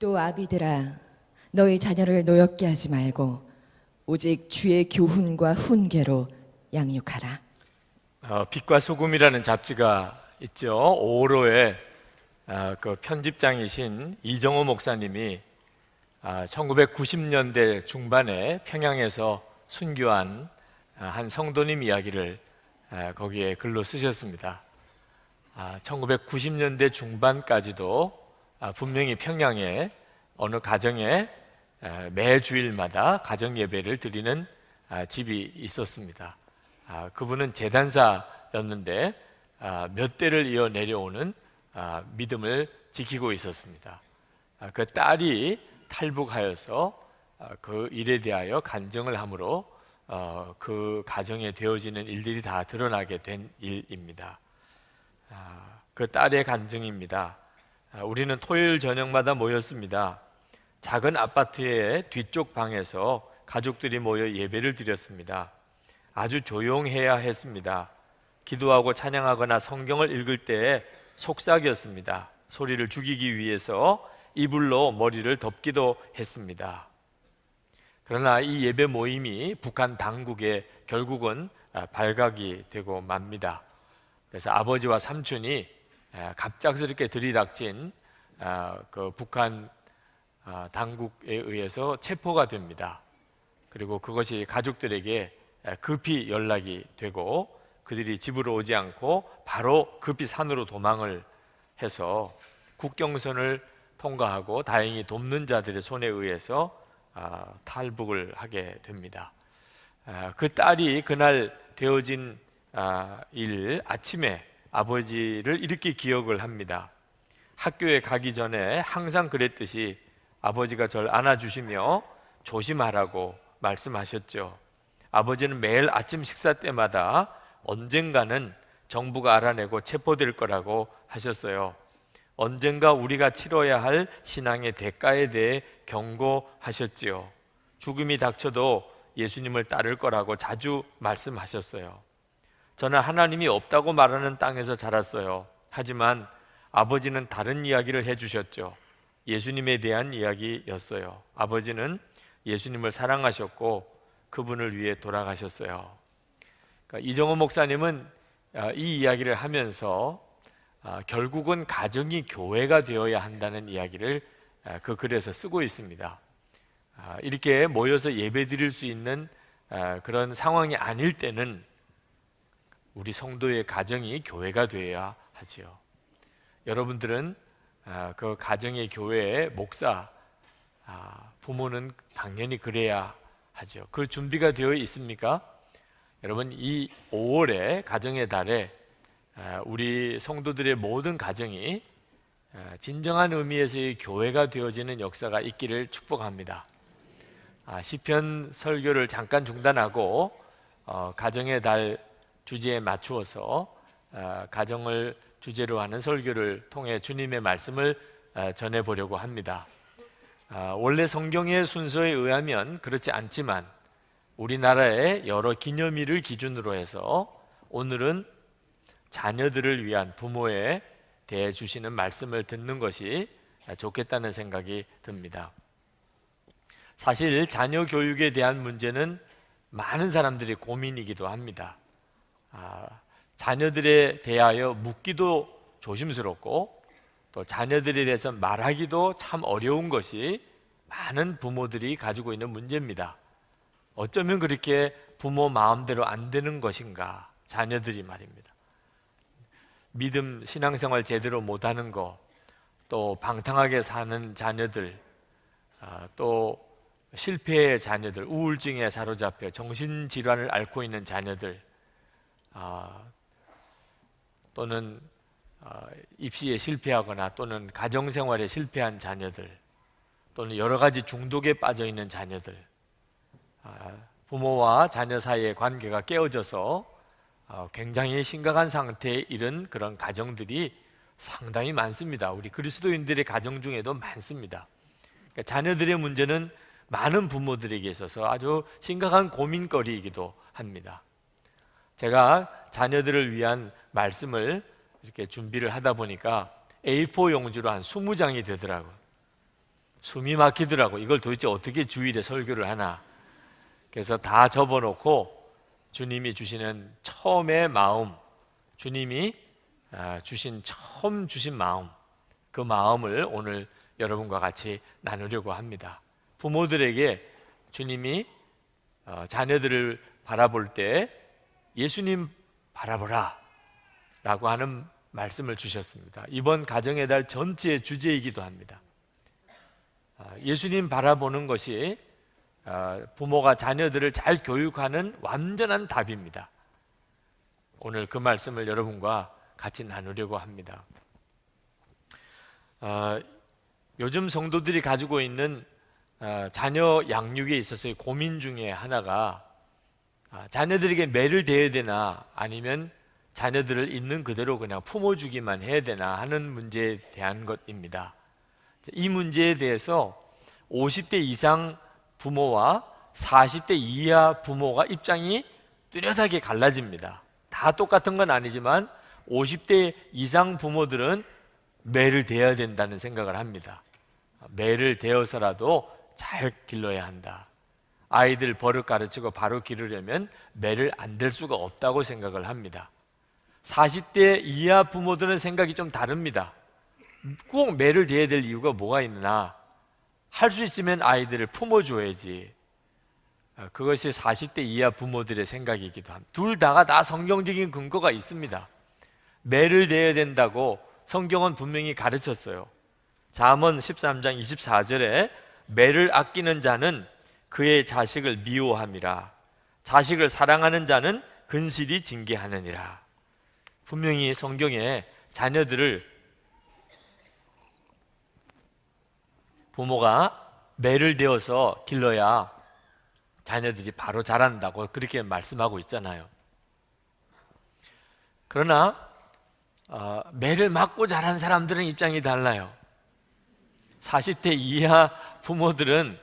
또 아비들아 너희 자녀를 노엽게 하지 말고 오직 주의 교훈과 훈계로 양육하라. 어, 빛과 소금이라는 잡지가 있죠. 오로의 어, 그 편집장이신 이정호 목사님이 어, 아, 1990년대 중반에 평양에서 순교한 아, 한 성도님 이야기를 거기에 글로 쓰셨습니다. 1990년대 중반까지도 아, 분명히 평양에 어느 가정에 아, 매주일마다 가정 예배를 드리는 아, 집이 있었습니다. 그분은 재단사였는데 몇 대를 이어 내려오는 믿음을 지키고 있었습니다. 그 딸이 탈북하여서 그 일에 대하여 간증을 함으로 어, 그 가정에 되어지는 일들이 다 드러나게 된 일입니다. 그 딸의 간증입니다. 아, 우리는 토요일 저녁마다 모였습니다. 작은 아파트의 뒤쪽 방에서 가족들이 모여 예배를 드렸습니다. 아주 조용해야 했습니다. 기도하고 찬양하거나 성경을 읽을 때에 속삭였습니다. 소리를 죽이기 위해서 이불로 머리를 덮기도 했습니다. 그러나 이 예배 모임이 북한 당국에 결국은 아, 발각이 되고 맙니다. 그래서 아버지와 삼촌이 갑작스럽게 들이닥친 어, 그 북한 어, 당국에 의해서 체포가 됩니다. 그리고 그것이 가족들에게 급히 연락이 되고 그들이 집으로 오지 않고 바로 급히 산으로 도망을 해서 국경선을 통과하고 다행히 돕는 자들의 손에 의해서 아, 탈북을 하게 됩니다. 그 딸이 그날 되어진 아, 일 아침에 아버지를 이렇게 기억을 합니다. 학교에 가기 전에 항상 그랬듯이 아버지가 절 안아주시며 조심하라고 말씀하셨죠. 아버지는 매일 아침 식사 때마다 언젠가는 정부가 알아내고 체포될 거라고 하셨어요. 언젠가 우리가 치러야 할 신앙의 대가에 대해 경고하셨지요. 죽음이 닥쳐도 예수님을 따를 거라고 자주 말씀하셨어요. 저는 하나님이 없다고 말하는 땅에서 자랐어요. 하지만 아버지는 다른 이야기를 해주셨죠. 예수님에 대한 이야기였어요. 아버지는 예수님을 사랑하셨고 그분을 위해 돌아가셨어요. 그러니까 이정호 목사님은 아, 이 이야기를 하면서 아, 결국은 가정이 교회가 되어야 한다는 이야기를 아, 그 글에서 쓰고 있습니다. 이렇게 모여서 예배 드릴 수 있는 그런 상황이 아닐 때는 우리 성도의 가정이 교회가 되어야 하지요. 여러분들은 아, 그 가정의 교회의 목사, 아, 부모는 당연히 그래야 하죠. 그 준비가 되어 있습니까? 여러분 이 5월에 가정의 달에 아, 우리 성도들의 모든 가정이 진정한 의미에서의 교회가 되어지는 역사가 있기를 축복합니다. 시편 설교를 잠깐 중단하고 어, 가정의 달 주제에 맞추어서 아, 가정을 주제로 하는 설교를 통해 주님의 말씀을 아, 전해 보려고 합니다. 아, 원래 성경의 순서에 의하면 그렇지 않지만 우리나라의 여러 기념일을 기준으로 해서 오늘은 자녀들을 위한 부모에 대해 주시는 말씀을 듣는 것이 좋겠다는 생각이 듭니다. 사실 자녀 교육에 대한 문제는 많은 사람들이 고민이기도 합니다. 아, 자녀들에 대하여 묻기도 조심스럽고 또 자녀들에 대해서 말하기도 참 어려운 것이 많은 부모들이 가지고 있는 문제입니다. 어쩌면 그렇게 부모 마음대로 안 되는 것인가? 자녀들이 말입니다. 믿음, 신앙생활 제대로 못하는 거, 또 방탕하게 사는 자녀들, 아, 또 실패의 자녀들, 우울증에 사로잡혀 정신질환을 앓고 있는 자녀들, 아, 또는 아, 입시에 실패하거나 또는 가정생활에 실패한 자녀들 또는 여러 가지 중독에 빠져 있는 자녀들 아, 부모와 자녀 사이의 관계가 깨어져서 아, 굉장히 심각한 상태에 이른 그런 가정들이 상당히 많습니다. 우리 그리스도인들의 가정 중에도 많습니다. 그러니까 자녀들의 문제는 많은 부모들에게 있어서 아주 심각한 고민거리이기도 합니다. 제가 자녀들을 위한 말씀을 이렇게 준비를 하다 보니까 A4 용지로 한 20장이 되더라고. 숨이 막히더라고. 이걸 도대체 어떻게 주일에 설교를 하나. 그래서 다 접어놓고 주님이 주시는 처음의 마음, 주님이 아, 주신 처음 주신 마음, 그 마음을 오늘 여러분과 같이 나누려고 합니다. 부모들에게 주님이 어, 자녀들을 바라볼 때 예수님 바라보라 라고 하는 말씀을 주셨습니다. 이번 가정의 달 전체 주제이기도 합니다. 아, 예수님 바라보는 것이 아, 부모가 자녀들을 잘 교육하는 완전한 답입니다. 오늘 그 말씀을 여러분과 같이 나누려고 합니다. 아, 요즘 성도들이 가지고 있는 자녀 양육에 있어서의 고민 중에 하나가 아, 자녀들에게 매를 대야 되나 아니면 자녀들을 있는 그대로 그냥 품어주기만 해야 되나 하는 문제에 대한 것입니다. 이 문제에 대해서 50대 이상 부모와 40대 이하 부모가 입장이 뚜렷하게 갈라집니다. 다 똑같은 건 아니지만 50대 이상 부모들은 매를 대야 된다는 생각을 합니다. 매를 대어서라도 잘 길러야 한다. 아이들 버릇 가르치고 바로 기르려면 매를 안 들 수가 없다고 생각을 합니다. 40대 이하 부모들은 생각이 좀 다릅니다. 꼭 매를 대야 될 이유가 뭐가 있나? 할 수 있으면 아이들을 품어줘야지. 아, 그것이 40대 이하 부모들의 생각이기도 합니다. 둘 다가 다 성경적인 근거가 있습니다. 매를 대야 된다고 성경은 분명히 가르쳤어요. 잠언 13장 24절에 매를 아끼는 자는 그의 자식을 미워함이라 자식을 사랑하는 자는 근실이 징계하느니라 분명히 성경에 자녀들을 부모가 매를 되어서 길러야 자녀들이 바로 자란다고 그렇게 말씀하고 있잖아요. 그러나 어, 매를 맞고 자란 사람들은 입장이 달라요. 40대 이하 부모들은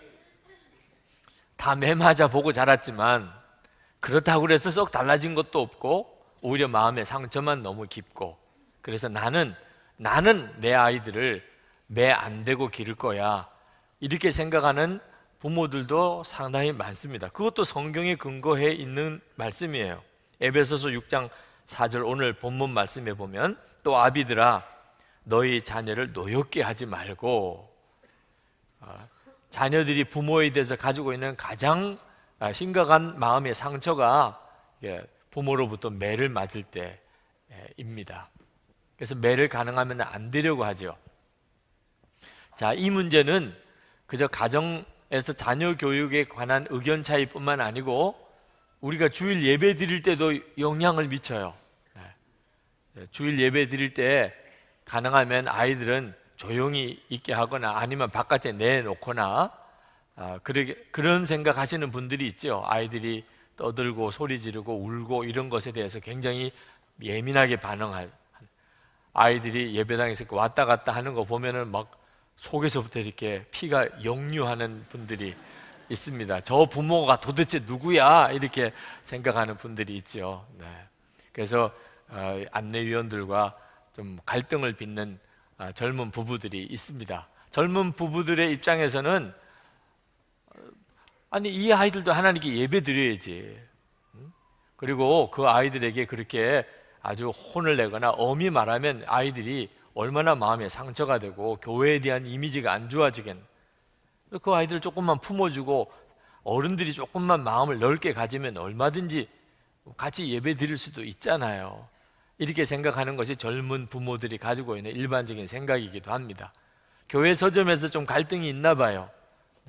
다 매맞아 보고 자랐지만 그렇다고 해서썩 달라진 것도 없고 오히려 마음의 상처만 너무 깊고 그래서 나는 나는 내 아이들을 매 안 되고 기를 거야 이렇게 생각하는 부모들도 상당히 많습니다. 그것도 성경에 근거해 있는 말씀이에요. 에베소서 6장 4절 오늘 본문 말씀에 보면 또 아비들아 너희 자녀를 노엽게 하지 말고 어, 자녀들이 부모에 대해서 가지고 있는 가장 아, 심각한 마음의 상처가 부모로부터 매를 맞을 때입니다. 그래서 매를 가능하면 안 되려고 하죠. 자, 이 문제는 그저 가정에서 자녀 교육에 관한 의견 차이뿐만 아니고 우리가 주일 예배 드릴 때도 영향을 미쳐요. 예. 주일 예배 드릴 때 가능하면 아이들은 조용히 있게 하거나 아니면 바깥에 내놓거나 아, 그러게, 그런 생각하시는 분들이 있죠. 아이들이 떠들고 소리 지르고 울고 이런 것에 대해서 굉장히 예민하게 반응할 아이들이 예배당에서 왔다 갔다 하는 거 보면은 막 속에서부터 이렇게 피가 역류하는 분들이 있습니다. 저 부모가 도대체 누구야 이렇게 생각하는 분들이 있죠. 네. 그래서 어, 안내위원들과 좀 갈등을 빚는 아, 젊은 부부들이 있습니다. 젊은 부부들의 입장에서는 어, 아니 이 아이들도 하나님께 예배 드려야지. 그리고 그 아이들에게 그렇게 아주 혼을 내거나 엄히 말하면 아이들이 얼마나 마음에 상처가 되고 교회에 대한 이미지가 안 좋아지겠. 그 아이들 조금만 품어주고 어른들이 조금만 마음을 넓게 가지면 얼마든지 같이 예배 드릴 수도 있잖아요. 이렇게 생각하는 것이 젊은 부모들이 가지고 있는 일반적인 생각이기도 합니다. 교회 서점에서 좀 갈등이 있나 봐요.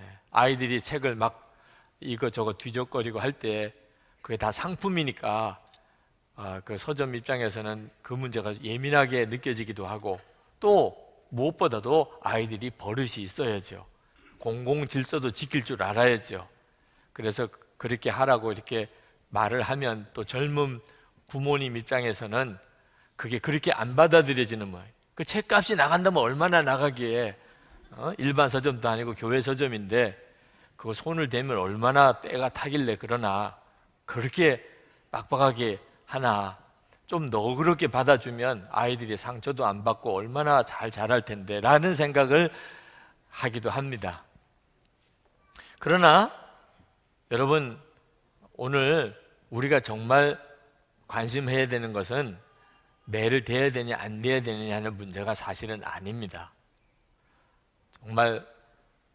예, 아이들이 책을 막 이것저것 뒤적거리고 할 때 그게 다 상품이니까 아, 그 서점 입장에서는 그 문제가 예민하게 느껴지기도 하고 또 무엇보다도 아이들이 버릇이 있어야죠. 공공 질서도 지킬 줄 알아야죠. 그래서 그렇게 하라고 이렇게 말을 하면 또 젊은 부모님 입장에서는 그게 그렇게 안 받아들여지는 거예요. 그 책값이 나간다면 얼마나 나가기에 어? 일반 서점도 아니고 교회 서점인데 그거 손을 대면 얼마나 때가 타길래 그러나 그렇게 빡빡하게 하나 좀 너그럽게 받아주면 아이들이 상처도 안 받고 얼마나 잘 자랄 텐데 라는 생각을 하기도 합니다. 그러나 여러분 오늘 우리가 정말 관심해야 되는 것은 매를 대야 되냐 안 대야 되냐 하는 문제가 사실은 아닙니다. 정말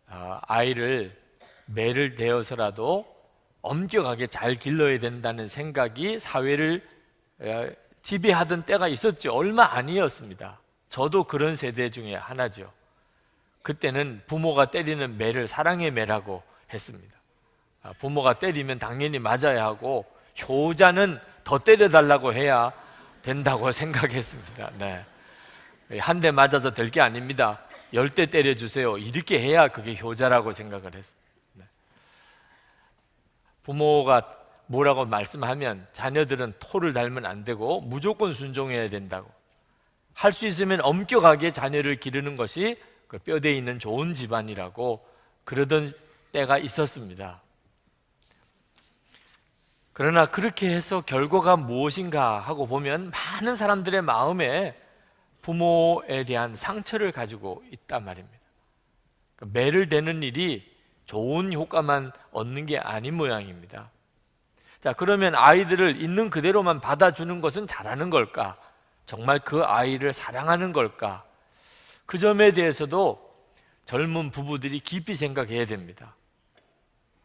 어, 아이를 매를 대어서라도 엄격하게 잘 길러야 된다는 생각이 사회를 어, 지배하던 때가 있었지 얼마 아니었습니다. 저도 그런 세대 중에 하나죠. 그때는 부모가 때리는 매를 사랑의 매라고 했습니다. 아, 부모가 때리면 당연히 맞아야 하고 효자는 더 때려달라고 해야 된다고 생각했습니다. 네. 한 대 맞아서 될 게 아닙니다. 열 대 때려주세요. 이렇게 해야 그게 효자라고 생각을 했어요. 네. 부모가 뭐라고 말씀하면 자녀들은 토를 닮면안 되고 무조건 순종해야 된다고. 할 수 있으면 엄격하게 자녀를 기르는 것이 그 뼈대 있는 좋은 집안이라고 그러던 때가 있었습니다. 그러나 그렇게 해서 결과가 무엇인가 하고 보면 많은 사람들의 마음에 부모에 대한 상처를 가지고 있단 말입니다. 그 매를 대는 일이 좋은 효과만 얻는 게 아닌 모양입니다. 자, 그러면 아이들을 있는 그대로만 받아주는 것은 잘하는 걸까? 정말 그 아이를 사랑하는 걸까? 그 점에 대해서도 젊은 부부들이 깊이 생각해야 됩니다.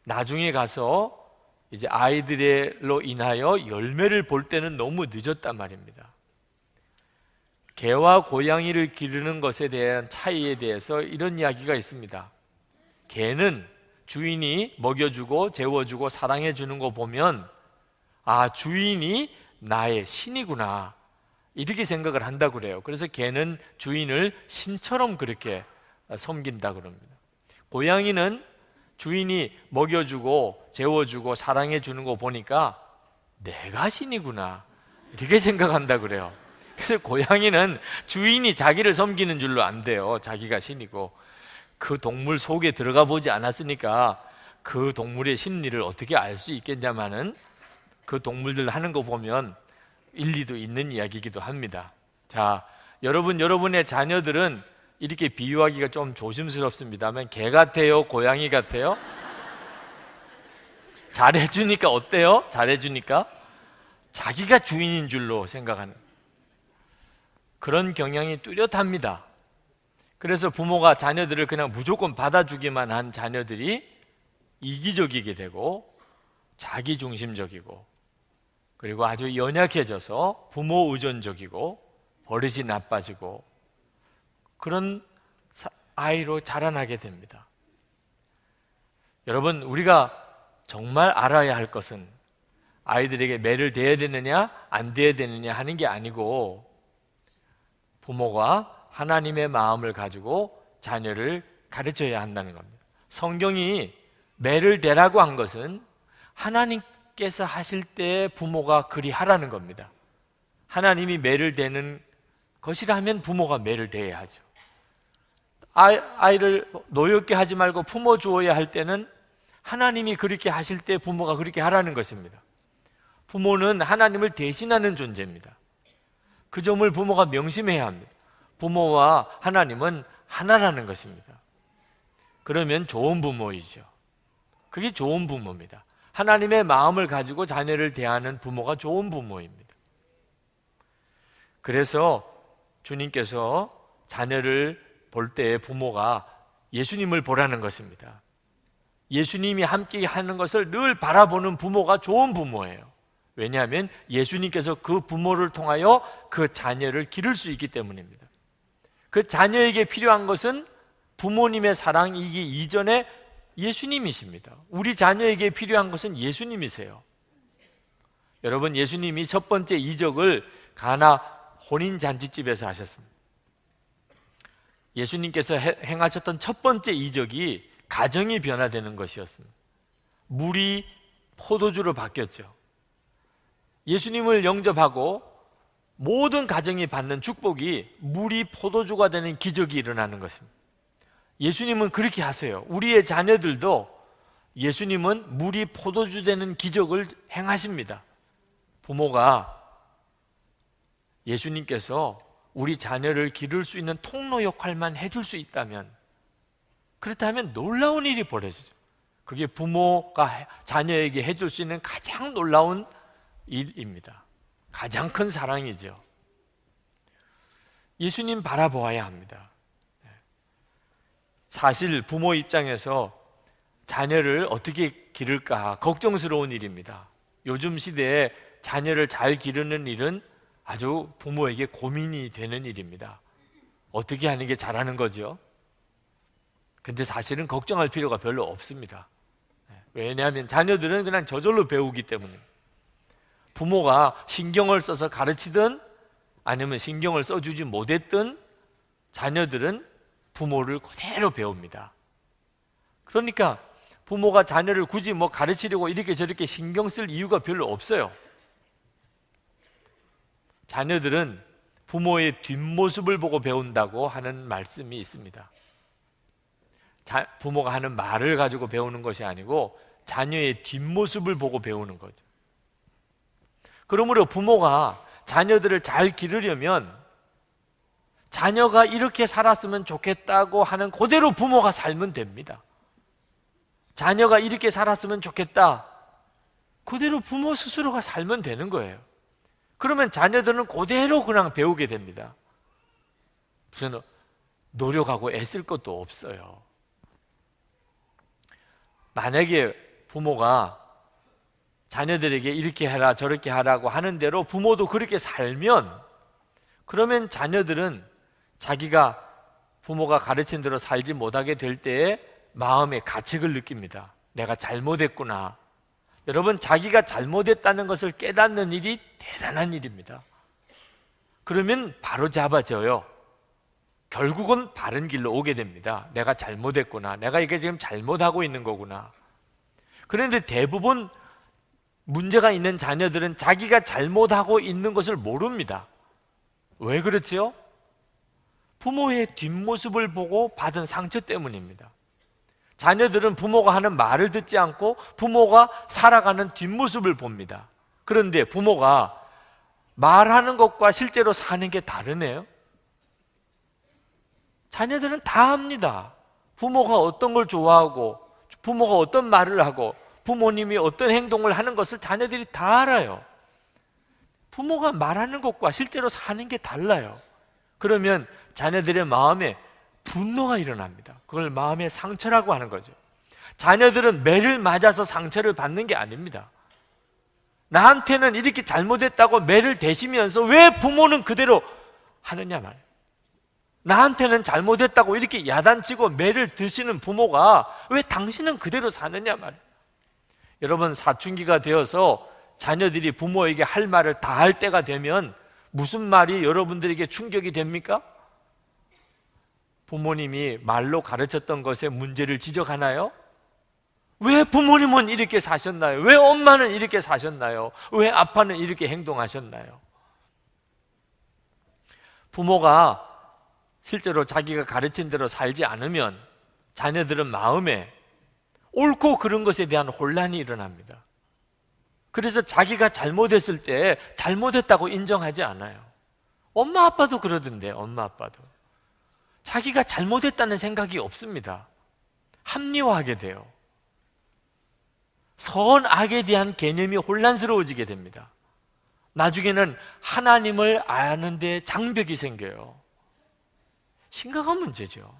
나중에 가서 이제 아이들로 인하여 열매를 볼 때는 너무 늦었단 말입니다. 개와 고양이를 기르는 것에 대한 차이에 대해서 이런 이야기가 있습니다. 개는 주인이 먹여주고 재워주고 사랑해주는 거 보면 아 주인이 나의 신이구나 이렇게 생각을 한다 그래요. 그래서 개는 주인을 신처럼 그렇게 섬긴다 그럽니다. 고양이는 주인이 먹여주고 재워주고 사랑해 주는 거 보니까 내가 신이구나. 이렇게 생각한다 그래요. 그래서 고양이는 주인이 자기를 섬기는 줄로 안 돼요. 자기가 신이고. 그 동물 속에 들어가 보지 않았으니까 그 동물의 심리를 어떻게 알 수 있겠냐마는 그 동물들 하는 거 보면 일리도 있는 이야기이기도 합니다. 자, 여러분, 여러분의 자녀들은 이렇게 비유하기가 좀 조심스럽습니다만 개 같아요? 고양이 같아요? 잘해주니까 어때요? 잘해주니까 자기가 주인인 줄로 생각하는 그런 경향이 뚜렷합니다. 그래서 부모가 자녀들을 그냥 무조건 받아주기만 한 자녀들이 이기적이게 되고 자기 중심적이고 그리고 아주 연약해져서 부모 의존적이고 버릇이 나빠지고 그런 아이로 자라나게 됩니다. 여러분, 우리가 정말 알아야 할 것은 아이들에게 매를 대야 되느냐 안 대야 되느냐 하는 게 아니고 부모가 하나님의 마음을 가지고 자녀를 가르쳐야 한다는 겁니다. 성경이 매를 대라고 한 것은 하나님께서 하실 때 부모가 그리 하라는 겁니다. 하나님이 매를 대는 것이라면 부모가 매를 대야 하죠. 아이, 아이를 노엽게 하지 말고 품어 주어야 할 때는 하나님이 그렇게 하실 때 부모가 그렇게 하라는 것입니다. 부모는 하나님을 대신하는 존재입니다. 그 점을 부모가 명심해야 합니다. 부모와 하나님은 하나라는 것입니다. 그러면 좋은 부모이죠. 그게 좋은 부모입니다. 하나님의 마음을 가지고 자녀를 대하는 부모가 좋은 부모입니다. 그래서 주님께서 자녀를 볼 때 부모가 예수님을 보라는 것입니다. 예수님이 함께 하는 것을 늘 바라보는 부모가 좋은 부모예요. 왜냐하면 예수님께서 그 부모를 통하여 그 자녀를 기를 수 있기 때문입니다. 그 자녀에게 필요한 것은 부모님의 사랑이기 이전에 예수님이십니다. 우리 자녀에게 필요한 것은 예수님이세요. 여러분 예수님이 첫 번째 이적을 가나 혼인 잔치집에서 하셨습니다. 예수님께서 행하셨던 첫 번째 이적이 가정이 변화되는 것이었습니다. 물이 포도주로 바뀌었죠. 예수님을 영접하고 모든 가정이 받는 축복이 물이 포도주가 되는 기적이 일어나는 것입니다. 예수님은 그렇게 하세요. 우리의 자녀들도 예수님은 물이 포도주 되는 기적을 행하십니다. 부모가 예수님께서 우리 자녀를 기를 수 있는 통로 역할만 해줄 수 있다면 그렇다면 놀라운 일이 벌어지죠. 그게 부모가 자녀에게 해줄 수 있는 가장 놀라운 일입니다. 가장 큰 사랑이죠. 예수님 바라보아야 합니다. 네. 사실 부모 입장에서 자녀를 어떻게 기를까 걱정스러운 일입니다. 요즘 시대에 자녀를 잘 기르는 일은 아주 부모에게 고민이 되는 일입니다. 어떻게 하는 게 잘하는 거죠? 근데 사실은 걱정할 필요가 별로 없습니다. 예, 왜냐하면 자녀들은 그냥 저절로 배우기 때문에 부모가 신경을 써서 가르치든 아니면 신경을 써주지 못했든 자녀들은 부모를 그대로 배웁니다. 그러니까 부모가 자녀를 굳이 뭐 가르치려고 이렇게 저렇게 신경 쓸 이유가 별로 없어요. 자녀들은 부모의 뒷모습을 보고 배운다고 하는 말씀이 있습니다. 자, 부모가 하는 말을 가지고 배우는 것이 아니고 자녀의 뒷모습을 보고 배우는 거죠. 그러므로 부모가 자녀들을 잘 기르려면 자녀가 이렇게 살았으면 좋겠다고 하는 그대로 부모가 살면 됩니다. 자녀가 이렇게 살았으면 좋겠다. 그대로 부모 스스로가 살면 되는 거예요. 그러면 자녀들은 그대로 그냥 배우게 됩니다. 무슨 노력하고 애쓸 것도 없어요. 만약에 부모가 자녀들에게 이렇게 해라 저렇게 하라고 하는 대로 부모도 그렇게 살면 그러면 자녀들은 자기가 부모가 가르친 대로 살지 못하게 될 때에 마음의 가책을 느낍니다. 내가 잘못했구나. 여러분, 자기가 잘못했다는 것을 깨닫는 일이 대단한 일입니다. 그러면 바로 잡아져요. 결국은 바른 길로 오게 됩니다. 내가 잘못했구나. 내가 이게 지금 잘못하고 있는 거구나. 그런데 대부분 문제가 있는 자녀들은 자기가 잘못하고 있는 것을 모릅니다. 왜 그렇지요? 부모의 뒷모습을 보고 받은 상처 때문입니다. 자녀들은 부모가 하는 말을 듣지 않고 부모가 살아가는 뒷모습을 봅니다. 그런데 부모가 말하는 것과 실제로 사는 게 다르네요. 자녀들은 다 합니다. 부모가 어떤 걸 좋아하고 부모가 어떤 말을 하고 부모님이 어떤 행동을 하는 것을 자녀들이 다 알아요. 부모가 말하는 것과 실제로 사는 게 달라요. 그러면 자녀들의 마음에 분노가 일어납니다. 그걸 마음의 상처라고 하는 거죠. 자녀들은 매를 맞아서 상처를 받는 게 아닙니다. 나한테는 이렇게 잘못했다고 매를 대시면서 왜 부모는 그대로 하느냐 말이에요. 나한테는 잘못했다고 이렇게 야단치고 매를 드시는 부모가 왜 당신은 그대로 사느냐 말이에요. 여러분 사춘기가 되어서 자녀들이 부모에게 할 말을 다 할 때가 되면 무슨 말이 여러분들에게 충격이 됩니까? 부모님이 말로 가르쳤던 것에 문제를 지적하나요? 왜 부모님은 이렇게 사셨나요? 왜 엄마는 이렇게 사셨나요? 왜 아빠는 이렇게 행동하셨나요? 부모가 실제로 자기가 가르친 대로 살지 않으면 자녀들은 마음에 옳고 그런 것에 대한 혼란이 일어납니다. 그래서 자기가 잘못했을 때 잘못했다고 인정하지 않아요. 엄마 아빠도 그러던데, 엄마 아빠도. 자기가 잘못했다는 생각이 없습니다. 합리화하게 돼요. 선악에 대한 개념이 혼란스러워지게 됩니다. 나중에는 하나님을 아는데 장벽이 생겨요. 심각한 문제죠.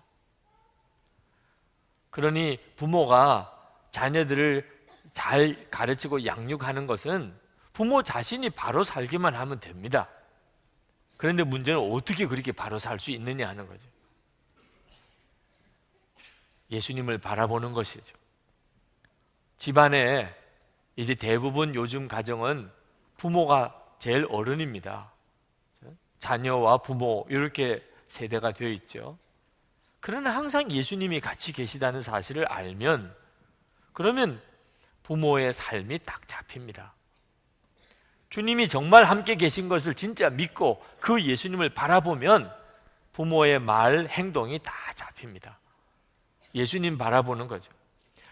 그러니 부모가 자녀들을 잘 가르치고 양육하는 것은 부모 자신이 바로 살기만 하면 됩니다. 그런데 문제는 어떻게 그렇게 바로 살 수 있느냐 하는 거죠. 예수님을 바라보는 것이죠. 집안에 이제 대부분 요즘 가정은 부모가 제일 어른입니다. 자녀와 부모 이렇게 세대가 되어 있죠. 그러나 항상 예수님이 같이 계시다는 사실을 알면 그러면 부모의 삶이 딱 잡힙니다. 주님이 정말 함께 계신 것을 진짜 믿고 그 예수님을 바라보면 부모의 말, 행동이 다 잡힙니다. 예수님 바라보는 거죠.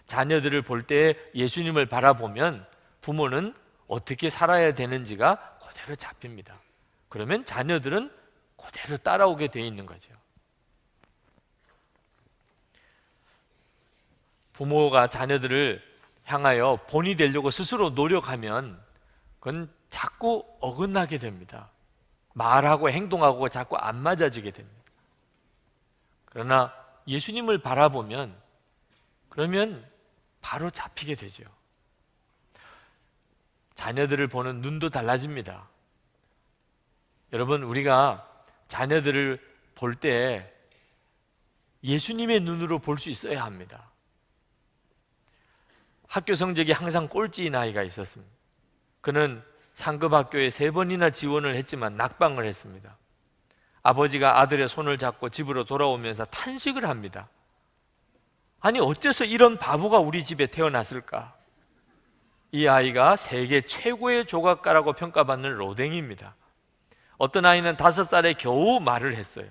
자녀들을 볼 때 예수님을 바라보면 부모는 어떻게 살아야 되는지가 그대로 잡힙니다. 그러면 자녀들은 그대로 따라오게 돼 있는 거죠. 부모가 자녀들을 향하여 본이 되려고 스스로 노력하면 그건 자꾸 어긋나게 됩니다. 말하고 행동하고 자꾸 안 맞아지게 됩니다. 그러나 예수님을 바라보면 그러면 바로 잡히게 되죠. 자녀들을 보는 눈도 달라집니다. 여러분, 우리가 자녀들을 볼 때 예수님의 눈으로 볼 수 있어야 합니다. 학교 성적이 항상 꼴찌인 아이가 있었습니다. 그는 상급 학교에 세 번이나 지원을 했지만 낙방을 했습니다. 아버지가 아들의 손을 잡고 집으로 돌아오면서 탄식을 합니다. 아니, 어째서 이런 바보가 우리 집에 태어났을까? 이 아이가 세계 최고의 조각가라고 평가받는 로댕입니다. 어떤 아이는 다섯 살에 겨우 말을 했어요.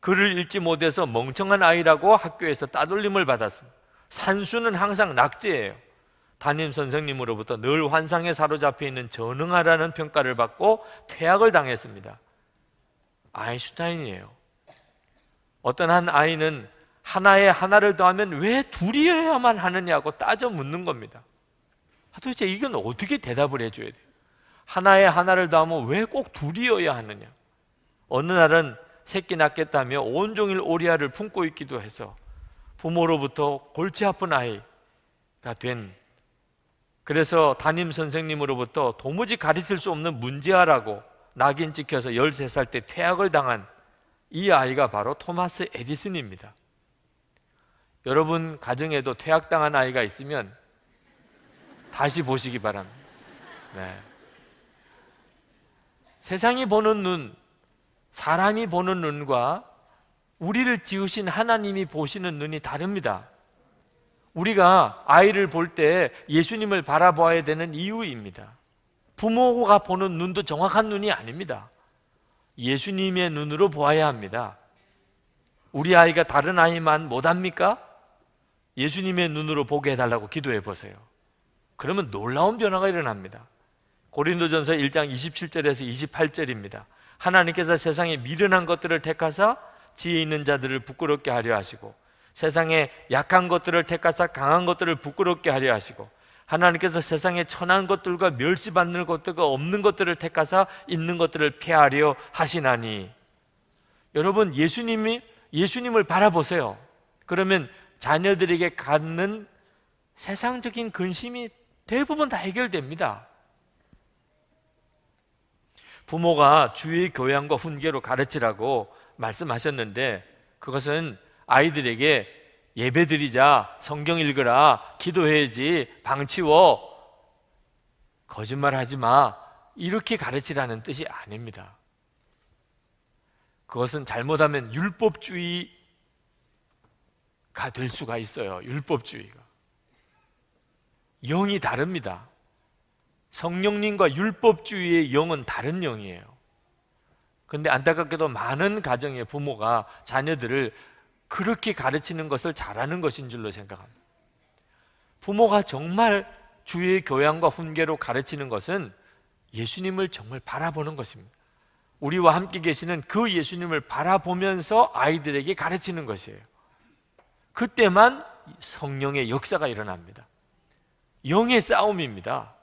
글을 읽지 못해서 멍청한 아이라고 학교에서 따돌림을 받았습니다. 산수는 항상 낙제예요. 담임 선생님으로부터 늘 환상에 사로잡혀 있는 전능하라는 평가를 받고 퇴학을 당했습니다. 아인슈타인이에요. 어떤 한 아이는 하나에 하나를 더하면 왜 둘이어야만 하느냐고 따져 묻는 겁니다. 도대체 이건 어떻게 대답을 해줘야 돼요? 하나에 하나를 더하면 왜 꼭 둘이어야 하느냐? 어느 날은 새끼 낳겠다며 온종일 오리알을 품고 있기도 해서 부모로부터 골치 아픈 아이가 된 그래서 담임 선생님으로부터 도무지 가르칠 수 없는 문제아라고 낙인 찍혀서 13살 때 퇴학을 당한 이 아이가 바로 토마스 에디슨입니다. 여러분 가정에도 퇴학당한 아이가 있으면 다시 보시기 바랍니다. 네. 세상이 보는 눈, 사람이 보는 눈과 우리를 지으신 하나님이 보시는 눈이 다릅니다. 우리가 아이를 볼 때 예수님을 바라봐야 되는 이유입니다. 부모가 보는 눈도 정확한 눈이 아닙니다. 예수님의 눈으로 보아야 합니다. 우리 아이가 다른 아이만 못합니까? 예수님의 눈으로 보게 해달라고 기도해 보세요. 그러면 놀라운 변화가 일어납니다. 고린도전서 1장 27절에서 28절입니다. 하나님께서 세상의 미련한 것들을 택하사 지혜 있는 자들을 부끄럽게 하려 하시고 세상의 약한 것들을 택하사 강한 것들을 부끄럽게 하려 하시고 하나님께서 세상의 천한 것들과 멸시받는 것들과 없는 것들을 택하사 있는 것들을 폐하려 하시나니 여러분 예수님이 예수님을 바라보세요. 그러면 자녀들에게 갖는 세상적인 근심이 대부분 다 해결됩니다. 부모가 주의 교양과 훈계로 가르치라고 말씀하셨는데 그것은 아이들에게 예배드리자, 성경 읽으라, 기도해야지, 방치워, 거짓말 하지 마, 이렇게 가르치라는 뜻이 아닙니다. 그것은 잘못하면 율법주의가 될 수가 있어요. 율법주의가. 영이 다릅니다. 성령님과 율법주의의 영은 다른 영이에요. 근데 안타깝게도 많은 가정의 부모가 자녀들을 그렇게 가르치는 것을 잘하는 것인 줄로 생각합니다. 부모가 정말 주의 교양과 훈계로 가르치는 것은 예수님을 정말 바라보는 것입니다. 우리와 함께 계시는 그 예수님을 바라보면서 아이들에게 가르치는 것이에요. 그때만 성령의 역사가 일어납니다. 영의 싸움입니다.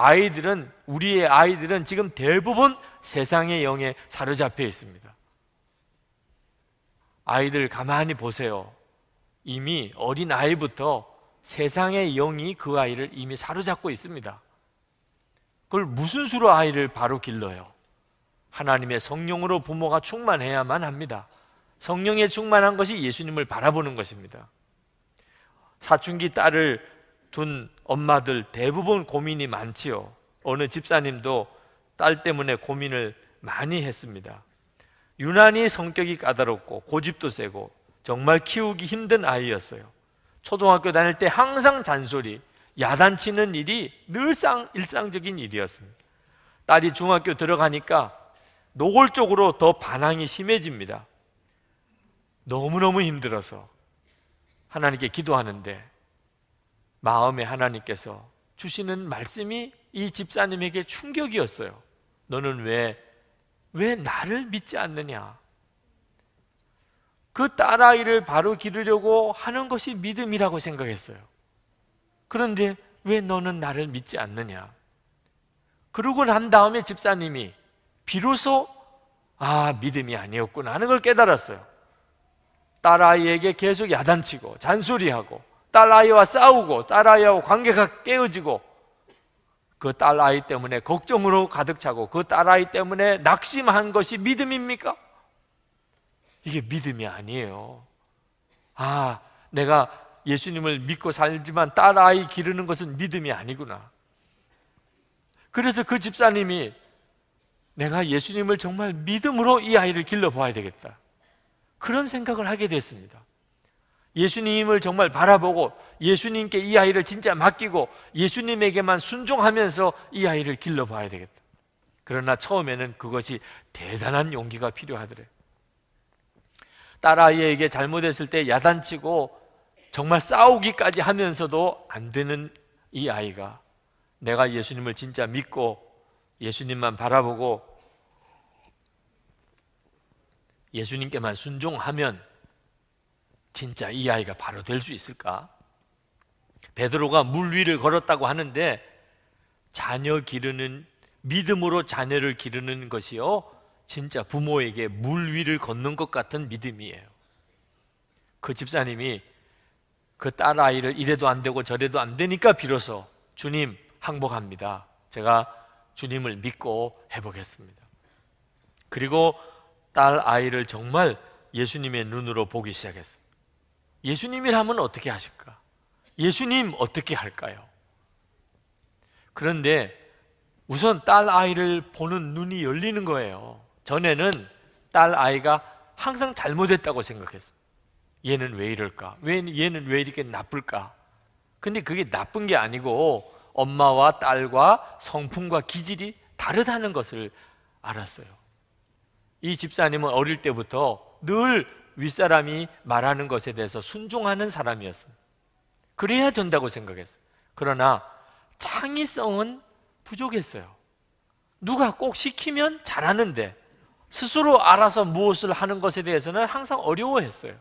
아이들은 우리의 아이들은 지금 대부분 세상의 영에 사로잡혀 있습니다. 아이들 가만히 보세요. 이미 어린 아이부터 세상의 영이 그 아이를 이미 사로잡고 있습니다. 그걸 무슨 수로 아이를 바로 길러요? 하나님의 성령으로 부모가 충만해야만 합니다. 성령에 충만한 것이 예수님을 바라보는 것입니다. 사춘기 딸을 둔 엄마들 대부분 고민이 많지요. 어느 집사님도 딸 때문에 고민을 많이 했습니다. 유난히 성격이 까다롭고 고집도 세고 정말 키우기 힘든 아이였어요. 초등학교 다닐 때 항상 잔소리, 야단치는 일이 늘상 일상적인 일이었습니다. 딸이 중학교 들어가니까 노골적으로 더 반항이 심해집니다. 너무너무 힘들어서 하나님께 기도하는데 마음에 하나님께서 주시는 말씀이 이 집사님에게 충격이었어요. 너는 왜, 왜 나를 믿지 않느냐? 그 딸아이를 바로 기르려고 하는 것이 믿음이라고 생각했어요. 그런데 왜 너는 나를 믿지 않느냐? 그러고 난 다음에 집사님이 비로소 아, 믿음이 아니었구나 하는 걸 깨달았어요. 딸아이에게 계속 야단치고 잔소리하고 딸 아이와 싸우고 딸 아이와 관계가 깨어지고 그 딸 아이 때문에 걱정으로 가득 차고 그 딸 아이 때문에 낙심한 것이 믿음입니까? 이게 믿음이 아니에요. 아, 내가 예수님을 믿고 살지만 딸 아이 기르는 것은 믿음이 아니구나. 그래서 그 집사님이 내가 예수님을 정말 믿음으로 이 아이를 길러봐야 되겠다. 그런 생각을 하게 됐습니다. 예수님을 정말 바라보고 예수님께 이 아이를 진짜 맡기고 예수님에게만 순종하면서 이 아이를 길러봐야 되겠다. 그러나 처음에는 그것이 대단한 용기가 필요하더래. 딸아이에게 잘못했을 때 야단치고 정말 싸우기까지 하면서도 안 되는 이 아이가 내가 예수님을 진짜 믿고 예수님만 바라보고 예수님께만 순종하면 진짜 이 아이가 바로 될 수 있을까? 베드로가 물 위를 걸었다고 하는데 자녀 기르는 믿음으로 자녀를 기르는 것이요 진짜 부모에게 물 위를 걷는 것 같은 믿음이에요. 그 집사님이 그 딸 아이를 이래도 안 되고 저래도 안 되니까 비로소 주님 항복합니다. 제가 주님을 믿고 해보겠습니다. 그리고 딸 아이를 정말 예수님의 눈으로 보기 시작했어요. 예수님이라면 어떻게 하실까? 예수님 어떻게 할까요? 그런데 우선 딸 아이를 보는 눈이 열리는 거예요. 전에는 딸 아이가 항상 잘못했다고 생각했어 얘는 왜 이럴까? 왜, 얘는 왜 이렇게 나쁠까? 근데 그게 나쁜 게 아니고 엄마와 딸과 성품과 기질이 다르다는 것을 알았어요. 이 집사님은 어릴 때부터 늘 윗사람이 말하는 것에 대해서 순종하는 사람이었습니다. 그래야 된다고 생각했어요. 그러나 창의성은 부족했어요. 누가 꼭 시키면 잘하는데 스스로 알아서 무엇을 하는 것에 대해서는 항상 어려워했어요.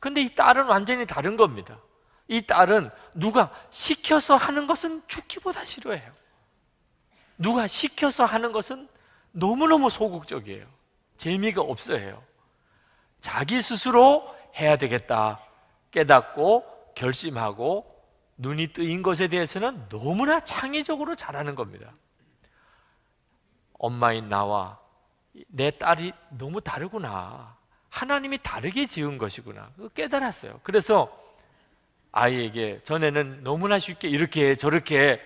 근데 이 딸은 완전히 다른 겁니다. 이 딸은 누가 시켜서 하는 것은 죽기보다 싫어해요. 누가 시켜서 하는 것은 너무너무 소극적이에요. 재미가 없어요. 자기 스스로 해야 되겠다 깨닫고 결심하고 눈이 뜨인 것에 대해서는 너무나 창의적으로 잘하는 겁니다. 엄마인 나와 내 딸이 너무 다르구나. 하나님이 다르게 지은 것이구나. 깨달았어요. 그래서 아이에게 전에는 너무나 쉽게 이렇게 저렇게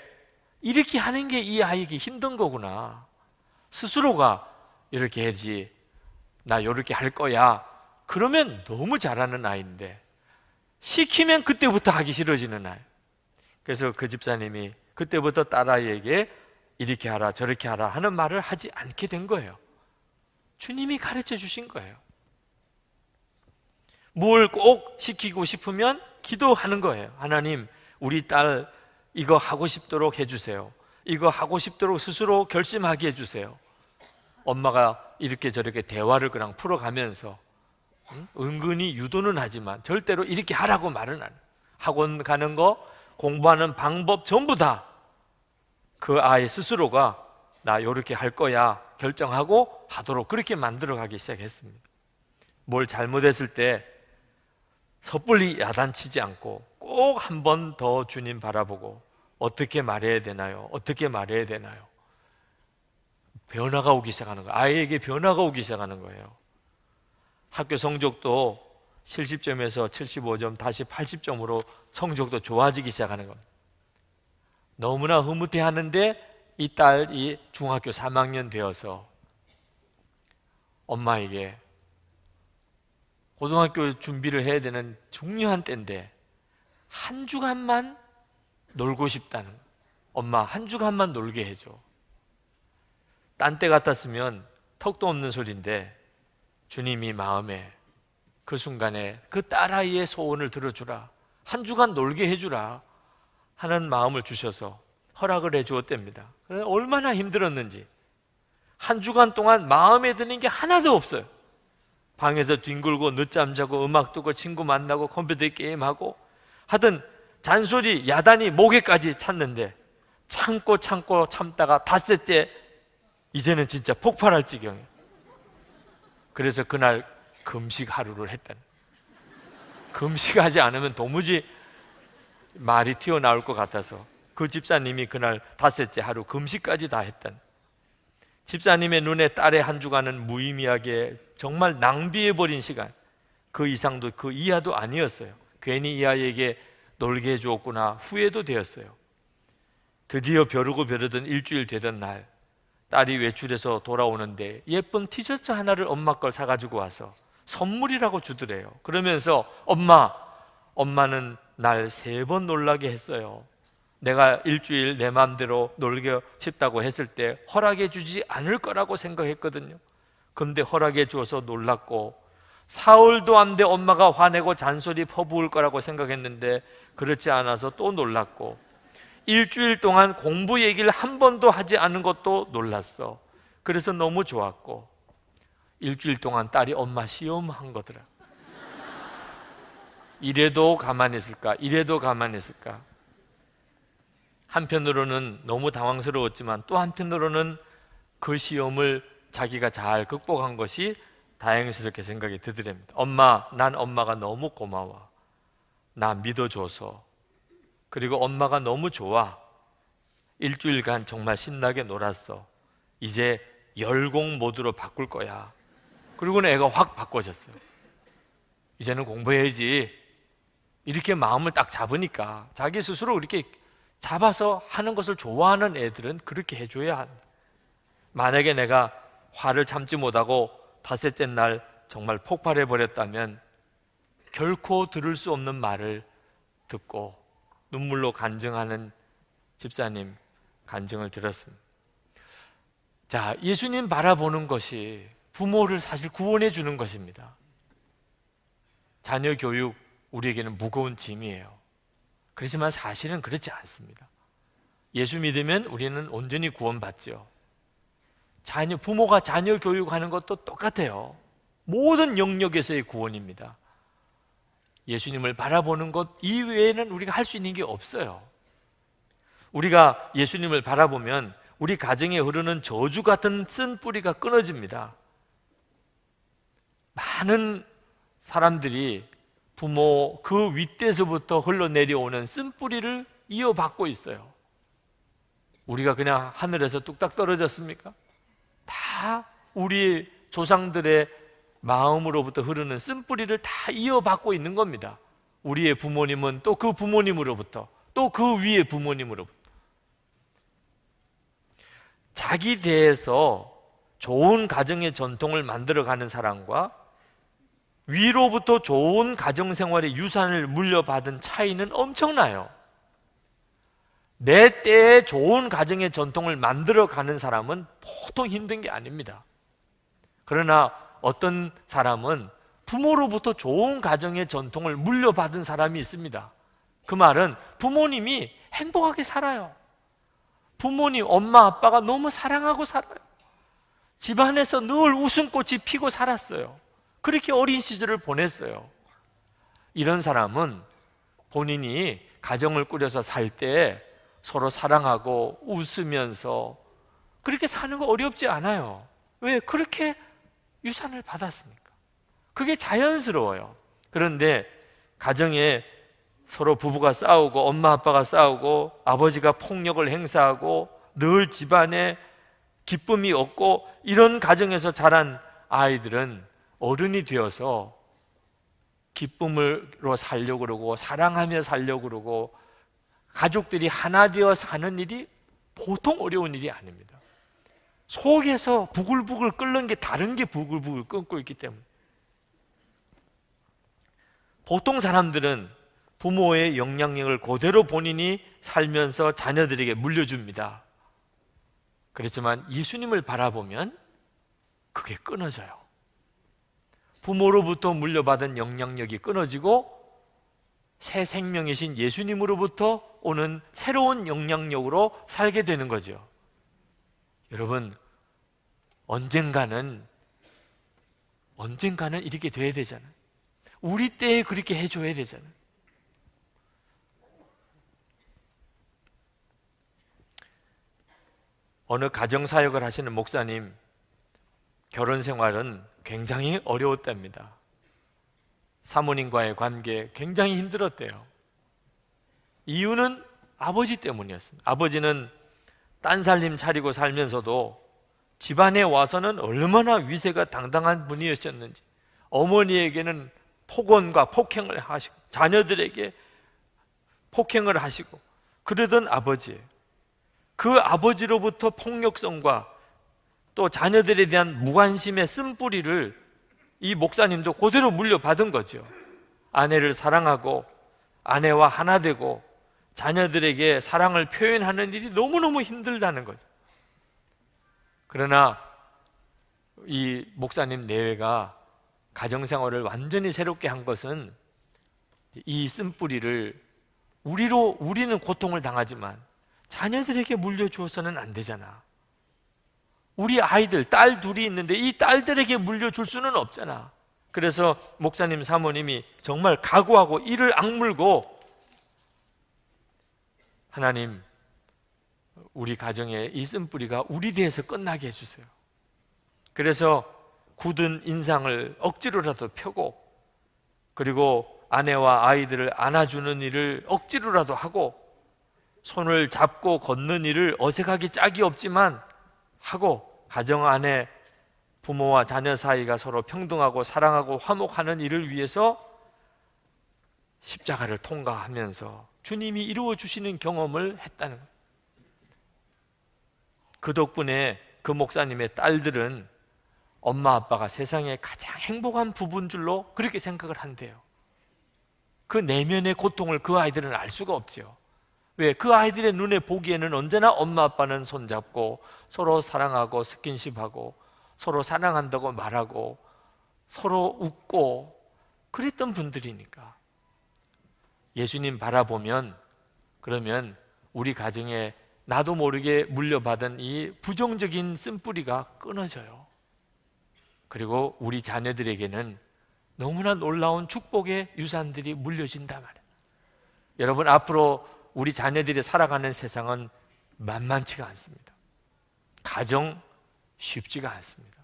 이렇게 하는 게 이 아이에게 힘든 거구나. 스스로가 이렇게 해야지. 나 이렇게 할 거야. 그러면 너무 잘하는 아이인데 시키면 그때부터 하기 싫어지는 아이. 그래서 그 집사님이 그때부터 딸아이에게 이렇게 하라 저렇게 하라 하는 말을 하지 않게 된 거예요. 주님이 가르쳐 주신 거예요. 뭘 꼭 시키고 싶으면 기도하는 거예요. 하나님, 우리 딸 이거 하고 싶도록 해주세요. 이거 하고 싶도록 스스로 결심하게 해주세요. 엄마가 이렇게 저렇게 대화를 그냥 풀어가면서 은근히 유도는 하지만 절대로 이렇게 하라고 말은 안. 학원 가는 거, 공부하는 방법 전부 다 그 아이 스스로가 나이렇게할 거야 결정하고 하도록 그렇게 만들어 가기 시작했습니다. 뭘 잘못했을 때 섣불리 야단치지 않고 꼭 한 번 더 주님 바라보고 어떻게 말해야 되나요? 어떻게 말해야 되나요? 변화가 오기 시작하는 거예요. 아이에게 변화가 오기 시작하는 거예요. 학교 성적도 70점에서 75점 다시 80점으로 성적도 좋아지기 시작하는 겁니다. 너무나 흐뭇해 하는데 이 딸이 중학교 3학년 되어서 엄마에게 고등학교 준비를 해야 되는 중요한 때인데 한 주간만 놀고 싶다는 엄마 한 주간만 놀게 해줘 딴 때 같았으면 턱도 없는 소리인데 주님이 마음에 그 순간에 그 딸아이의 소원을 들어주라. 한 주간 놀게 해주라. 하는 마음을 주셔서 허락을 해 주었답니다. 얼마나 힘들었는지. 한 주간 동안 마음에 드는 게 하나도 없어요. 방에서 뒹굴고 늦잠 자고 음악 듣고 친구 만나고 컴퓨터 게임하고 하던 잔소리 야단이 목에까지 찼는데 참고 참고 참다가 닷새째 이제는 진짜 폭발할 지경이에요. 그래서 그날 금식 하루를 했다. 금식하지 않으면 도무지 말이 튀어나올 것 같아서 그 집사님이 그날 다섯째 하루 금식까지 다 했다. 집사님의 눈에 딸의 한 주간은 무의미하게 정말 낭비해버린 시간. 그 이상도 그 이하도 아니었어요. 괜히 이 아이에게 놀게 해주었구나 후회도 되었어요. 드디어 벼르고 벼르던 일주일 되던 날 딸이 외출해서 돌아오는데 예쁜 티셔츠 하나를 엄마 걸 사가지고 와서 선물이라고 주더래요. 그러면서 엄마, 엄마는 날 세 번 놀라게 했어요. 내가 일주일 내 마음대로 놀게 싶다고 했을 때 허락해 주지 않을 거라고 생각했거든요. 근데 허락해 주어서 놀랐고 사흘도 안 돼 엄마가 화내고 잔소리 퍼부을 거라고 생각했는데 그렇지 않아서 또 놀랐고 일주일 동안 공부 얘기를 한 번도 하지 않은 것도 놀랐어. 그래서 너무 좋았고 일주일 동안 딸이 엄마 시험한 거더라. 이래도 가만히 있을까? 이래도 가만히 있을까? 한편으로는 너무 당황스러웠지만 또 한편으로는 그 시험을 자기가 잘 극복한 것이 다행스럽게 생각이 드더랍니다. 엄마, 난 엄마가 너무 고마워. 나 믿어줘서. 그리고 엄마가 너무 좋아. 일주일간 정말 신나게 놀았어. 이제 열공 모드로 바꿀 거야. 그리고는 애가 확바꿔졌어 이제는 공부해야지. 이렇게 마음을 딱 잡으니까 자기 스스로 이렇게 잡아서 하는 것을 좋아하는 애들은 그렇게 해줘야 한다. 만약에 내가 화를 참지 못하고 다섯째 날 정말 폭발해 버렸다면 결코 들을 수 없는 말을 듣고 눈물로 간증하는 집사님 간증을 들었습니다. 자, 예수님 바라보는 것이 부모를 사실 구원해 주는 것입니다. 자녀 교육 우리에게는 무거운 짐이에요. 그렇지만 사실은 그렇지 않습니다. 예수 믿으면 우리는 온전히 구원받죠. 자녀 부모가 자녀 교육하는 것도 똑같아요. 모든 영역에서의 구원입니다. 예수님을 바라보는 것 이외에는 우리가 할 수 있는 게 없어요. 우리가 예수님을 바라보면 우리 가정에 흐르는 저주 같은 쓴 뿌리가 끊어집니다. 많은 사람들이 부모 그 윗대서부터 흘러내려오는 쓴 뿌리를 이어받고 있어요. 우리가 그냥 하늘에서 뚝딱 떨어졌습니까? 다 우리 조상들의 마음으로부터 흐르는 쓴뿌리를 다 이어받고 있는 겁니다. 우리의 부모님은 또 그 부모님으로부터 또 그 위의 부모님으로부터 자기 대해서 좋은 가정의 전통을 만들어가는 사람과 위로부터 좋은 가정 생활의 유산을 물려받은 차이는 엄청나요. 내 때에 좋은 가정의 전통을 만들어가는 사람은 보통 힘든 게 아닙니다. 그러나 어떤 사람은 부모로부터 좋은 가정의 전통을 물려받은 사람이 있습니다. 그 말은 부모님이 행복하게 살아요. 부모님, 엄마, 아빠가 너무 사랑하고 살아요. 집안에서 늘 웃음꽃이 피고 살았어요. 그렇게 어린 시절을 보냈어요. 이런 사람은 본인이 가정을 꾸려서 살 때 서로 사랑하고 웃으면서 그렇게 사는 거 어렵지 않아요. 왜? 그렇게 유산을 받았으니까. 그게 자연스러워요. 그런데 가정에 서로 부부가 싸우고 엄마 아빠가 싸우고 아버지가 폭력을 행사하고 늘 집안에 기쁨이 없고 이런 가정에서 자란 아이들은 어른이 되어서 기쁨으로 살려고 그러고 사랑하며 살려고 그러고 가족들이 하나 되어 사는 일이 보통 어려운 일이 아닙니다. 속에서 부글부글 끓는 게 다른 게 부글부글 끓고 있기 때문에 보통 사람들은 부모의 영향력을 그대로 본인이 살면서 자녀들에게 물려줍니다. 그렇지만 예수님을 바라보면 그게 끊어져요. 부모로부터 물려받은 영향력이 끊어지고 새 생명이신 예수님으로부터 오는 새로운 영향력으로 살게 되는 거죠. 여러분, 언젠가는 언젠가는 이렇게 돼야 되잖아. 우리 때에 그렇게 해줘야 되잖아. 어느 가정 사역을 하시는 목사님 결혼 생활은 굉장히 어려웠답니다. 사모님과의 관계 굉장히 힘들었대요. 이유는 아버지 때문이었습니다. 아버지는 딴 살림 차리고 살면서도 집안에 와서는 얼마나 위세가 당당한 분이셨는지 어머니에게는 폭언과 폭행을 하시고 자녀들에게 폭행을 하시고 그러던 아버지그 아버지로부터 폭력성과 또 자녀들에 대한 무관심의 쓴뿌리를 이 목사님도 그대로 물려받은 거죠. 아내를 사랑하고 아내와 하나 되고 자녀들에게 사랑을 표현하는 일이 너무너무 힘들다는 거죠. 그러나 이 목사님 내외가 가정생활을 완전히 새롭게 한 것은 이 쓴뿌리를 우리로 우리는 고통을 당하지만 자녀들에게 물려주어서는 안 되잖아. 우리 아이들 딸 둘이 있는데 이 딸들에게 물려줄 수는 없잖아. 그래서 목사님 사모님이 정말 각오하고 이를 악물고 하나님 우리 가정의 이 쓴뿌리가 우리 대해서 끝나게 해주세요. 그래서 굳은 인상을 억지로라도 펴고 그리고 아내와 아이들을 안아주는 일을 억지로라도 하고 손을 잡고 걷는 일을 어색하게 짝이 없지만 하고 가정 안에 부모와 자녀 사이가 서로 평등하고 사랑하고 화목하는 일을 위해서 십자가를 통과하면서 주님이 이루어 주시는 경험을 했다는 거예요. 그 덕분에 그 목사님의 딸들은 엄마 아빠가 세상에 가장 행복한 부분 줄로 그렇게 생각을 한대요. 그 내면의 고통을 그 아이들은 알 수가 없지요. 왜? 그 아이들의 눈에 보기에는 언제나 엄마 아빠는 손잡고 서로 사랑하고 스킨십하고 서로 사랑한다고 말하고 서로 웃고 그랬던 분들이니까. 예수님 바라보면 그러면 우리 가정에 나도 모르게 물려받은 이 부정적인 쓴뿌리가 끊어져요. 그리고 우리 자녀들에게는 너무나 놀라운 축복의 유산들이 물려진단 말이에요. 여러분, 앞으로 우리 자녀들이 살아가는 세상은 만만치가 않습니다. 가정 쉽지가 않습니다.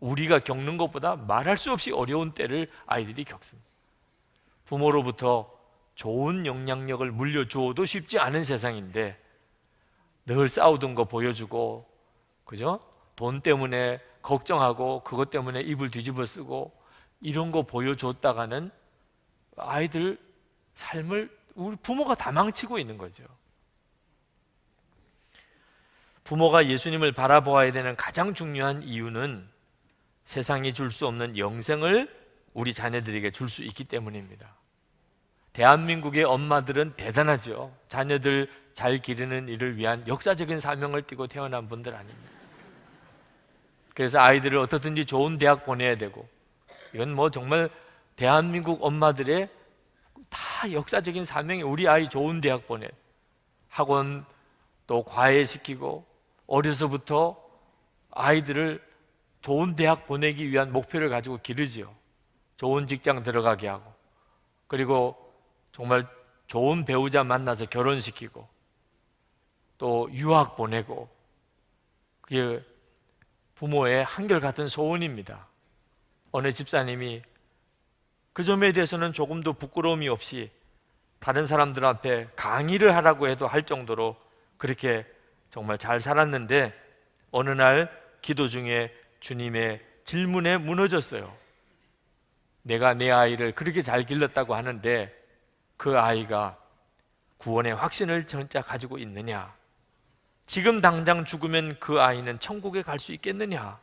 우리가 겪는 것보다 말할 수 없이 어려운 때를 아이들이 겪습니다. 부모로부터 좋은 영향력을 물려주어도 쉽지 않은 세상인데 늘 싸우던 거 보여주고, 그죠? 돈 때문에 걱정하고, 그것 때문에 입을 뒤집어 쓰고, 이런 거 보여줬다가는 아이들 삶을 우리 부모가 다 망치고 있는 거죠. 부모가 예수님을 바라보아야 되는 가장 중요한 이유는 세상이 줄 수 없는 영생을 우리 자녀들에게 줄 수 있기 때문입니다. 대한민국의 엄마들은 대단하죠. 자녀들 잘 기르는 일을 위한 역사적인 사명을 띠고 태어난 분들 아닙니다. 그래서 아이들을 어떻든지 좋은 대학 보내야 되고 이건 뭐 정말 대한민국 엄마들의 다 역사적인 사명이 우리 아이 좋은 대학 보내 학원 또 과외시키고 어려서부터 아이들을 좋은 대학 보내기 위한 목표를 가지고 기르지요. 좋은 직장 들어가게 하고 그리고 정말 좋은 배우자 만나서 결혼시키고 또 유학 보내고 그게 부모의 한결같은 소원입니다. 어느 집사님이 그 점에 대해서는 조금도 부끄러움이 없이 다른 사람들 앞에 강의를 하라고 해도 할 정도로 그렇게 정말 잘 살았는데 어느 날 기도 중에 주님의 질문에 무너졌어요. 내가 내 아이를 그렇게 잘 길렀다고 하는데 그 아이가 구원의 확신을 전짜 가지고 있느냐? 지금 당장 죽으면 그 아이는 천국에 갈 수 있겠느냐?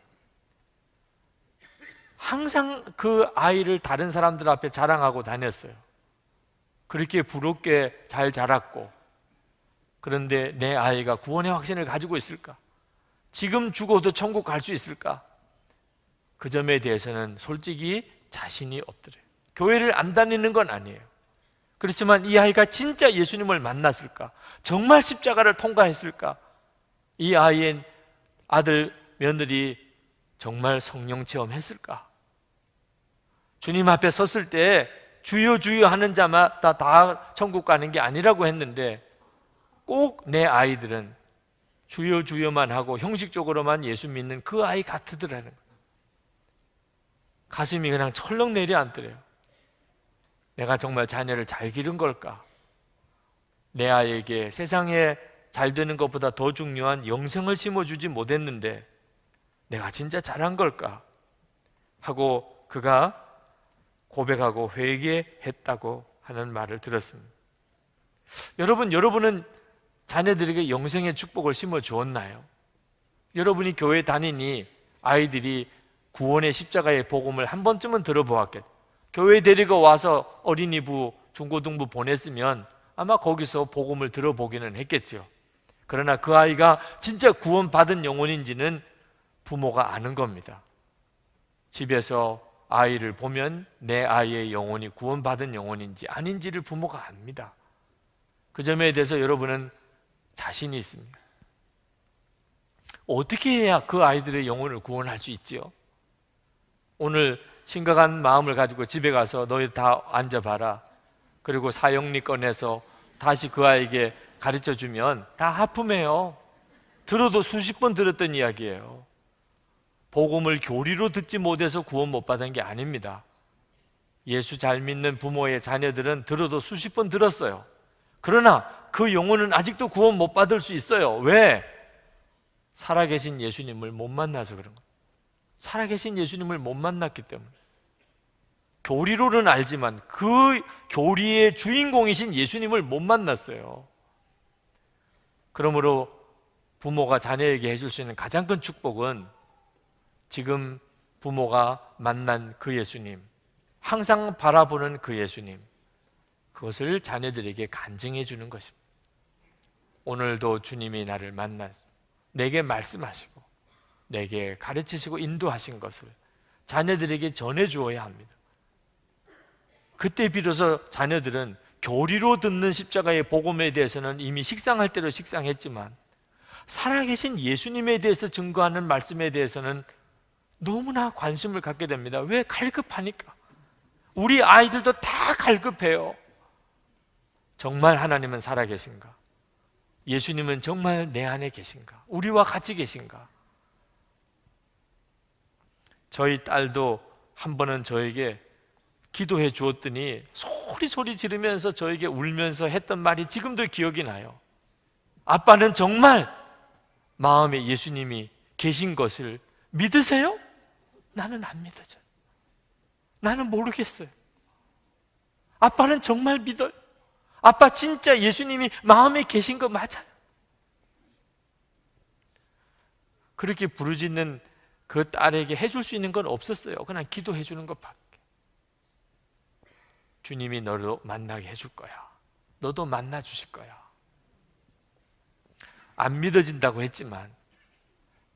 항상 그 아이를 다른 사람들 앞에 자랑하고 다녔어요. 그렇게 부럽게 잘 자랐고, 그런데 내 아이가 구원의 확신을 가지고 있을까? 지금 죽어도 천국 갈 수 있을까? 그 점에 대해서는 솔직히 자신이 없더래요. 교회를 안 다니는 건 아니에요. 그렇지만 이 아이가 진짜 예수님을 만났을까? 정말 십자가를 통과했을까? 이 아이인 아들 며느리 정말 성령 체험했을까? 주님 앞에 섰을 때 주여 주여 하는 자마다 다 천국 가는 게 아니라고 했는데 꼭 내 아이들은 주여 주여만 하고 형식적으로만 예수 믿는 그 아이 같으더라는 가슴이 그냥 철렁 내려앉더래요. 내가 정말 자녀를 잘 기른 걸까? 내 아이에게 세상에 잘 되는 것보다 더 중요한 영생을 심어주지 못했는데 내가 진짜 잘한 걸까? 하고 그가 고백하고 회개했다고 하는 말을 들었습니다. 여러분, 여러분은 자녀들에게 영생의 축복을 심어 주었나요? 여러분이 교회 다니니 아이들이 구원의 십자가의 복음을 한 번쯤은 들어보았겠. 교회 데리고 와서 어린이부, 중고등부 보냈으면 아마 거기서 복음을 들어보기는 했겠죠. 그러나 그 아이가 진짜 구원받은 영혼인지는 부모가 아는 겁니다. 집에서 아이를 보면 내 아이의 영혼이 구원받은 영혼인지 아닌지를 부모가 압니다. 그 점에 대해서 여러분은 자신이 있습니다. 어떻게 해야 그 아이들의 영혼을 구원할 수 있지요? 오늘 심각한 마음을 가지고 집에 가서 너희 다 앉아봐라. 그리고 사형리 꺼내서 다시 그 아이에게 가르쳐 주면 다 하품해요. 들어도 수십 번 들었던 이야기예요. 복음을 교리로 듣지 못해서 구원 못 받은 게 아닙니다. 예수 잘 믿는 부모의 자녀들은 들어도 수십 번 들었어요. 그러나 그 영혼은 아직도 구원 못 받을 수 있어요. 왜? 살아계신 예수님을 못 만나서 그런 거예요. 살아계신 예수님을 못 만났기 때문에. 교리로는 알지만 그 교리의 주인공이신 예수님을 못 만났어요. 그러므로 부모가 자녀에게 해줄 수 있는 가장 큰 축복은 지금 부모가 만난 그 예수님, 항상 바라보는 그 예수님, 그것을 자녀들에게 간증해 주는 것입니다. 오늘도 주님이 나를 만나 내게 말씀하시고 내게 가르치시고 인도하신 것을 자녀들에게 전해 주어야 합니다. 그때 비로소 자녀들은 교리로 듣는 십자가의 복음에 대해서는 이미 식상할 대로 식상했지만 살아계신 예수님에 대해서 증거하는 말씀에 대해서는 너무나 관심을 갖게 됩니다. 왜 갈급하니까? 우리 아이들도 다 갈급해요. 정말 하나님은 살아계신가? 예수님은 정말 내 안에 계신가? 우리와 같이 계신가? 저희 딸도 한 번은 저에게 기도해 주었더니 속 소리소리 지르면서 저에게 울면서 했던 말이 지금도 기억이 나요. 아빠는 정말 마음에 예수님이 계신 것을 믿으세요? 나는 안믿어져 나는 모르겠어요. 아빠는 정말 믿어요. 아빠 진짜 예수님이 마음에 계신 거 맞아요. 그렇게 부르짖는 그 딸에게 해줄 수 있는 건 없었어요. 그냥 기도해 주는 것밖에. 주님이 너를 만나게 해줄 거야. 너도 만나 주실 거야. 안 믿어진다고 했지만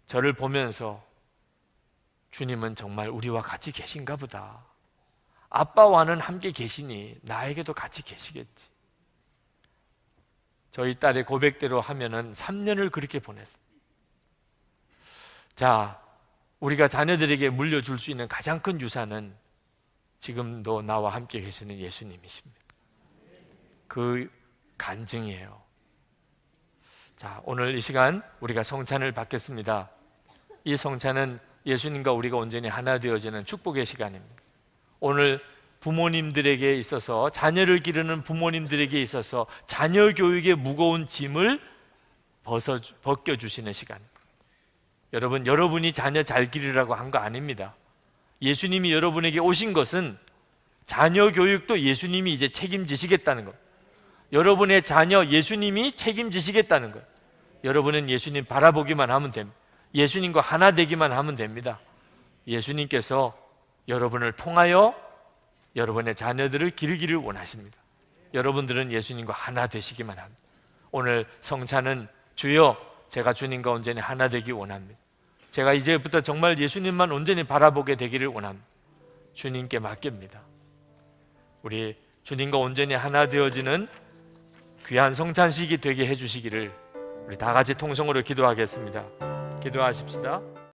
저를 보면서 주님은 정말 우리와 같이 계신가 보다. 아빠와는 함께 계시니 나에게도 같이 계시겠지. 저희 딸의 고백대로 하면은 3년을 그렇게 보냈습니다. 자, 우리가 자녀들에게 물려줄 수 있는 가장 큰 유산은 지금도 나와 함께 계시는 예수님이십니다. 그 간증이에요. 자, 오늘 이 시간 우리가 성찬을 받겠습니다. 이 성찬은 예수님과 우리가 온전히 하나 되어지는 축복의 시간입니다. 오늘 부모님들에게 있어서 자녀를 기르는 부모님들에게 있어서 자녀 교육의 무거운 짐을 벗어 벗겨 주시는 시간. 여러분, 여러분이 자녀 잘 기르라고 한 거 아닙니다. 예수님이 여러분에게 오신 것은 자녀 교육도 예수님이 이제 책임지시겠다는 것. 여러분의 자녀 예수님이 책임지시겠다는 것. 여러분은 예수님 바라보기만 하면 됩니다. 예수님과 하나 되기만 하면 됩니다. 예수님께서 여러분을 통하여 여러분의 자녀들을 기르기를 원하십니다. 여러분들은 예수님과 하나 되시기만 합니다. 오늘 성찬은 주여 제가 주님과 온전히 하나 되기 원합니다. 제가 이제부터 정말 예수님만 온전히 바라보게 되기를 원함. 주님께 맡깁니다. 우리 주님과 온전히 하나 되어지는 귀한 성찬식이 되게 해주시기를 우리 다 같이 통성으로 기도하겠습니다. 기도하십시다.